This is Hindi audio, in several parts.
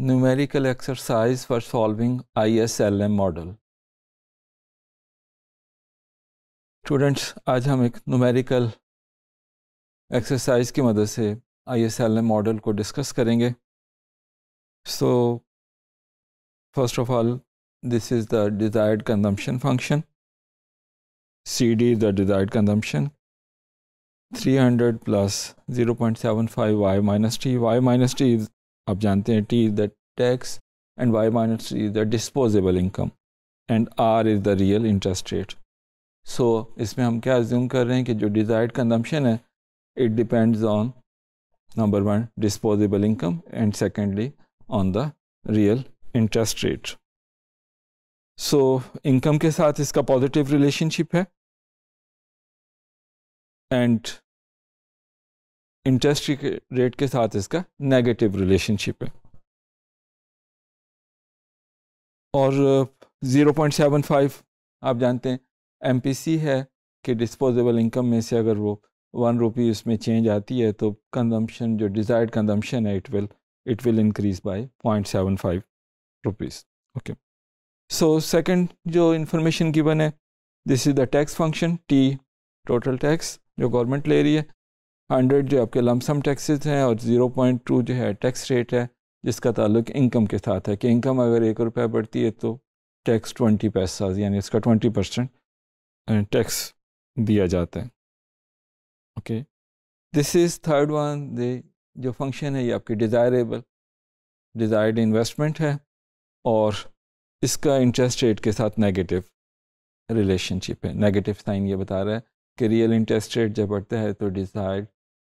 Exercise for solving I S L M model students आज हम एक नुमेरिकल एक्सरसाइज की मदद से I S L M model को डिस्कस करेंगे so first of all this is the desired consumption function C D is the desired consumption 300 plus 0.75 y minus t. Y minus t is आप जानते हैं T is the tax and Y minus is the disposable income and R is the real interest rate so इसमें हम क्या ज्यूम कर रहे हैं कि जो डिज़ायर्ड कंजम्पशन है it depends on number one disposable income and secondly on the real interest rate so income के साथ इसका पॉजिटिव रिलेशनशिप है एंड इंटरेस्ट रेट के साथ इसका नेगेटिव रिलेशनशिप है और 0.75 uh, आप जानते हैं एमपीसी है कि डिस्पोजेबल इनकम में से अगर वो वन रुपी उसमें चेंज आती है तो कंजम्पशन जो डिज़ायर्ड कंजम्पशन है it will it will increase by point seven five rupees okay so second जो इन्फॉर्मेशन गिवन है this is the tax function T total tax जो गवर्नमेंट ले रही है हंड्रेड जो आपके लमसम टैक्सेस हैं और ज़ीरो पॉइंट टू जो है टैक्स रेट है जिसका ताल्लुक इनकम के साथ है कि इनकम अगर एक रुपया बढ़ती है तो टैक्स ट्वेंटी पैसा यानी इसका ट्वेंटी परसेंट टैक्स दिया जाता है okay this is third one दे जो फंक्शन है ये आपकी डिज़ायरेबल डिज़ायर्ड इन्वेस्टमेंट है और इसका इंटरेस्ट रेट के साथ नेगेटिव रिलेशनशिप है नेगेटिव साइन ये बता रहा है कि रियल इंटरेस्ट रेट जब बढ़ता है तो डिज़ायर्ड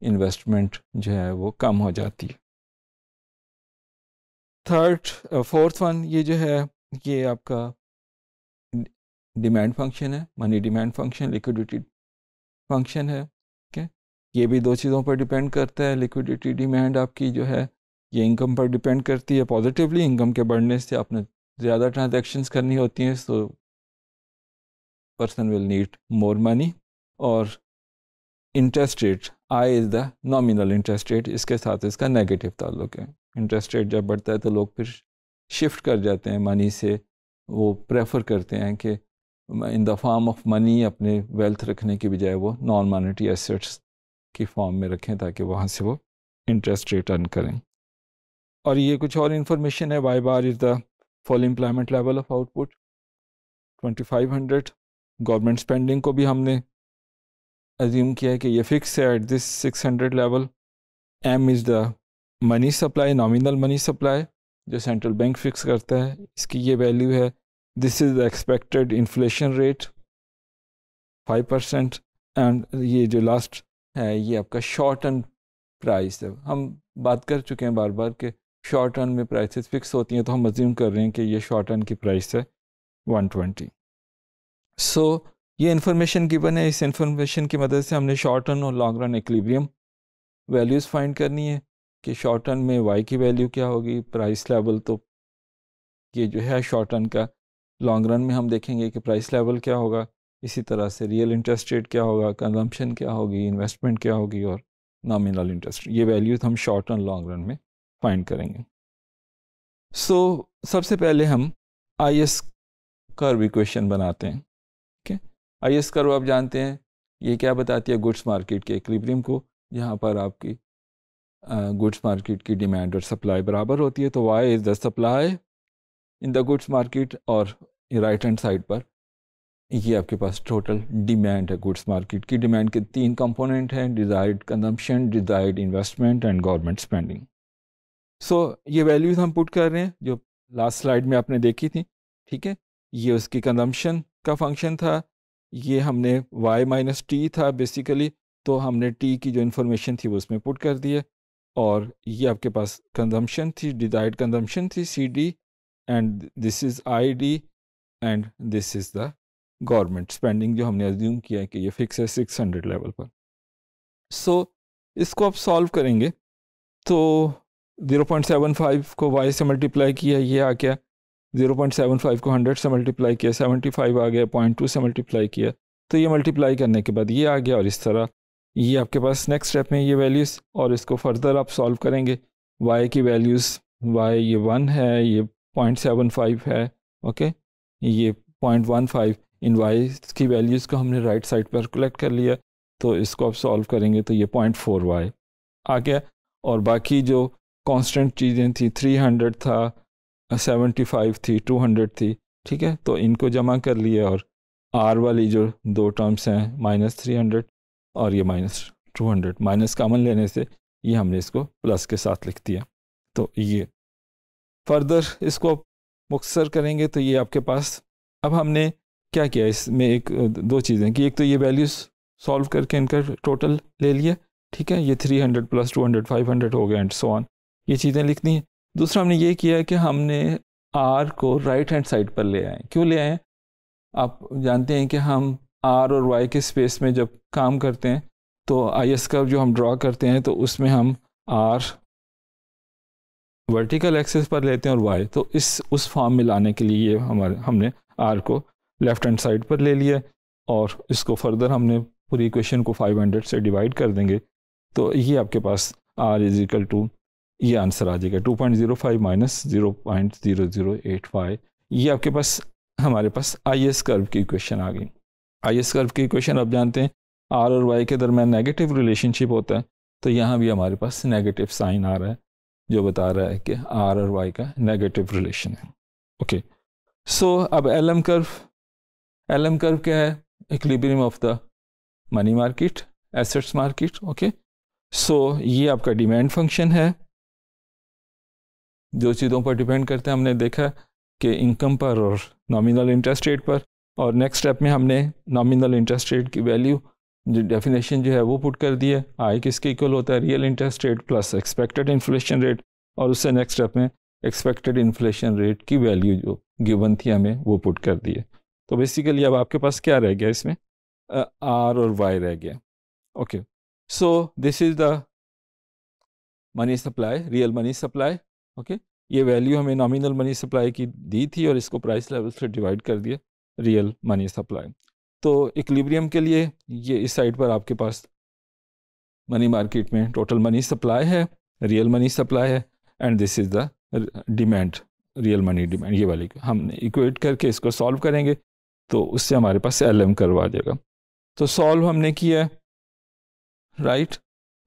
इन्वेस्टमेंट जो है वो कम हो जाती है थर्ड फोर्थ वन ये जो है ये आपका डिमांड फंक्शन है money demand function liquidity function है ठीक है ये भी दो चीज़ों पर डिपेंड करता है लिक्विडिटी डिमांड आपकी जो है ये इनकम पर डिपेंड करती है पॉजिटिवली इनकम के बढ़ने से आपने ज़्यादा ट्रांजेक्शन्स करनी होती हैं so person will need more money और interest rate I is the nominal interest rate इसके साथ इसका नेगेटिव ताल्लुक है इंटरेस्ट रेट जब बढ़ता है तो लोग फिर शिफ्ट कर जाते हैं मनी से वो प्रेफर करते हैं कि in the form of money अपने वेल्थ रखने की बजाय वो नॉन मॉनिटरी एसेट्स की फॉर्म में रखें ताकि वहाँ से वो इंटरेस्ट रेट अर्न करें और ये कुछ और इन्फॉर्मेशन है Y bar is the full employment level of output 2500 government spending को भी हमने अज्यूम किया है कि ये फिक्स है at this 600 level M is the money supply nominal money supply जो सेंट्रल बैंक फिक्स करता है इसकी ये वैल्यू है this is the expected inflation rate five percent and ये जो लास्ट है ये आपका शॉर्ट टर्म प्राइस है हम बात कर चुके हैं बार बार कि शॉर्ट टर्म में प्राइसेस फिक्स होती हैं तो हम अज्यूम कर रहे हैं कि ये शॉर्ट टर्म की प्राइस है वन ट्वेंटी सो so, ये इन्फॉर्मेशन गिवन है इस इन्फॉर्मेशन की मदद से हमने शॉर्ट रन और long run equilibrium values find करनी है कि शॉर्ट रन में वाई की वैल्यू क्या होगी प्राइस लेवल तो ये जो है शॉर्ट रन का लॉन्ग रन में हम देखेंगे कि प्राइस लेवल क्या होगा इसी तरह से रियल इंटरेस्ट रेट क्या होगा कंजम्पशन क्या होगी इन्वेस्टमेंट क्या होगी और नॉमिनल इंटरेस्ट ये वैल्यूज हम शॉर्ट रन लॉन्ग रन में फाइंड करेंगे सो so, सबसे पहले हम आई एस कर्व इक्वेशन बनाते हैं आई एस आप जानते हैं ये क्या बताती है गुड्स मार्केट के इक्विलिब्रियम को यहाँ पर आपकी गुड्स मार्केट की डिमांड और सप्लाई बराबर होती है तो Y is the supply in the goods market और राइट हैंड साइड पर ये आपके पास टोटल डिमांड है गुड्स मार्केट की डिमांड के तीन कंपोनेंट हैं desired consumption desired investment and government spending so ये वैल्यूज़ हम पुट कर रहे हैं जो लास्ट स्लाइड में आपने देखी थी ठीक है ये उसकी कंजम्पशन का फंक्शन था ये हमने y माइनस टी था बेसिकली तो हमने टी की जो इन्फॉर्मेशन थी वो उसमें पुट कर दी है और ये आपके पास कंजम्पशन थी डिजाइड कंजम्पशन थी C D and this is I D and this is the government spending जो हमने अज्यूम किया है कि ये फिक्स है सिक्स हंड्रेड लेवल पर सो so, इसको आप सॉल्व करेंगे तो ज़ीरो पॉइंट सेवन फाइव को वाई से मल्टीप्लाई किया ये आ गया जीरो पॉइंट सेवन फाइव को हंड्रेड से मल्टीप्लाई किया सेवेंटी फाइव आ गया पॉइंट टू से मल्टीप्लाई किया तो ये मल्टीप्लाई करने के बाद ये आ गया और इस तरह ये आपके पास नेक्स्ट स्टेप में ये वैल्यूज़ और इसको फर्दर आप सॉल्व करेंगे वाई की वैल्यूज़ वाई ये वन है ये पॉइंट सेवन फाइव है ओके ये point one five in Y की वैल्यूज़ को हमने राइट साइड पर कलेक्ट कर लिया तो इसको आप सॉल्व करेंगे तो ये पॉइंट फोर वाई आ गया और बाकी जो कॉन्स्टेंट चीज़ें थी थ्री हंड्रेड था सेवेंटी फाइव थी टू हंड्रेड थी ठीक है तो इनको जमा कर लिए और आर वाली जो दो टर्म्स हैं माइनस थ्री हंड्रेड और ये minus two hundred minus common लेने से ये हमने इसको प्लस के साथ लिख दिया तो ये फर्दर इसको मुख्तर करेंगे तो ये आपके पास अब हमने क्या किया इसमें एक दो चीज़ें कि एक तो ये वैल्यूज़ सॉल्व करके इनका टोटल ले लिया ठीक है ये three hundred plus two hundred five hundred हो गया एंड सो ऑन ये चीज़ें लिखनी है दूसरा हमने ये किया कि हमने आर को राइट हैंड साइड पर ले आए क्यों ले आए आप जानते हैं कि हम आर और वाई के स्पेस में जब काम करते हैं तो आई एस कर्व जो हम ड्रा करते हैं तो उसमें हम आर वर्टिकल एक्सेस पर लेते हैं और वाई तो इस उस फॉर्म में लाने के लिए ये हमारे हमने आर को लेफ्ट हैंड साइड पर ले लिया और इसको फर्दर हमने पूरी इक्वेशन को 500 से डिवाइड कर देंगे तो ये आपके पास आर इज़ इक्वल टू ये आंसर आ जाएगा two point zero five minus zero point zero zero eight five ये आपके पास हमारे पास आई एस कर्व की इक्वेशन आ गई आई एस कर्व की इक्वेशन आप जानते हैं आर और वाई के दरम्यान नेगेटिव रिलेशनशिप होता है तो यहाँ भी हमारे पास नेगेटिव साइन आ रहा है जो बता रहा है कि आर और वाई का नेगेटिव रिलेशन है ओके सो अब L M curve L M curve क्या है equilibrium of the money market assets market okay so ये आपका डिमांड फंक्शन है जो चीज़ों पर डिपेंड करते हैं हमने देखा कि इनकम पर और नॉमिनल इंटरेस्ट रेट पर और नेक्स्ट स्टेप में हमने नॉमिनल इंटरेस्ट रेट की वैल्यू जो डेफिनेशन जो है वो पुट कर दिया है आई किसके इक्वल होता है real interest rate plus expected inflation rate और उससे नेक्स्ट स्टेप में एक्सपेक्टेड इन्फ्लेशन रेट की वैल्यू जो गिवन थी हमें वो पुट कर दिए तो बेसिकली अब आपके पास क्या रह गया इसमें आर और वाई रह गया okay so this is the money supply real money supply okay ये वैल्यू हमें नॉमिनल मनी सप्लाई की दी थी और इसको प्राइस लेवल से डिवाइड कर दिया रियल मनी सप्लाई तो इक्लिब्रियम के लिए ये इस साइड पर आपके पास मनी मार्केट में टोटल मनी सप्लाई है रियल मनी सप्लाई है and this is the demand real money demand ये वाली हमने इक्वेट करके इसको सॉल्व करेंगे तो उससे हमारे पास एल एम करवा देगा तो सॉल्व हमने किया है राइट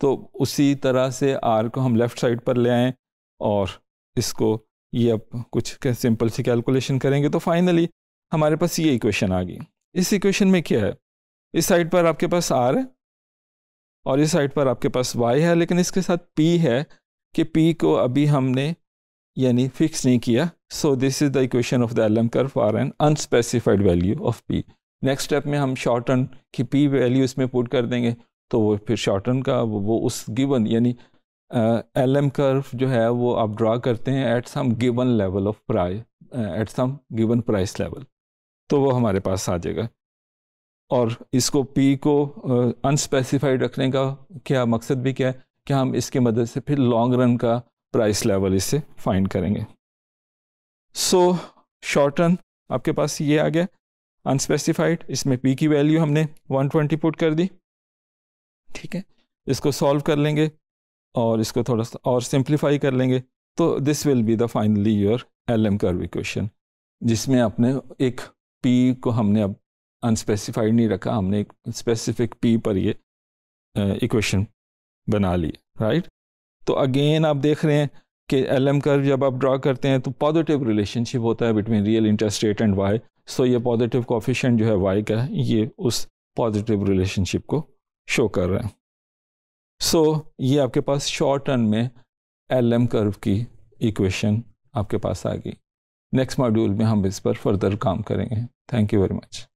तो उसी तरह से आर को हम लेफ़्ट साइड पर ले आएँ और इसको ये अब कुछ सिंपल सी कैलकुलेशन करेंगे तो फाइनली हमारे पास ये इक्वेशन आ गई इस इक्वेशन में क्या है इस साइड पर आपके पास आर है और इस साइड पर आपके पास वाई है लेकिन इसके साथ पी है कि पी को अभी हमने यानी फिक्स नहीं किया so this is the equation of the L M curve for an unspecified value of P next step में हम शॉर्ट रन की पी वैल्यू इसमें पुट कर देंगे तो वो फिर शॉर्ट रन का वो, वो उस गिवन यानी एल एम कर्व जो है वो आप ड्रा करते हैं at some given level of price at some given price level तो वो हमारे पास आ जाएगा और इसको पी को अनस्पेसिफाइड uh, रखने का क्या मकसद भी क्या है कि हम इसके मदद से फिर लॉन्ग रन का प्राइस लेवल इसे फाइंड करेंगे सो शॉर्ट रन आपके पास ये आ गया अनस्पेसिफाइड इसमें पी की वैल्यू हमने 120 पुट कर दी ठीक है इसको सॉल्व कर लेंगे और इसको थोड़ा सा और सिंप्लीफाई कर लेंगे तो this will be the finally your L M curve equation जिसमें आपने एक पी को हमने अब अनस्पेसिफाइड नहीं रखा हमने एक स्पेसिफिक पी पर ये इक्वेशन बना ली राइट तो अगेन आप देख रहे हैं कि एल एम कर्व जब आप ड्रा करते हैं तो पॉजिटिव रिलेशनशिप होता है between real interest rate and Y so ये पॉजिटिव कोफिशेंट जो है वाई का ये उस पॉजिटिव रिलेशनशिप को शो कर रहे हैं सो so, ये आपके पास शॉर्ट टर्न में एल एम कर्व की इक्वेशन आपके पास आ गई नेक्स्ट मॉड्यूल में हम इस पर फर्दर काम करेंगे थैंक यू वेरी मच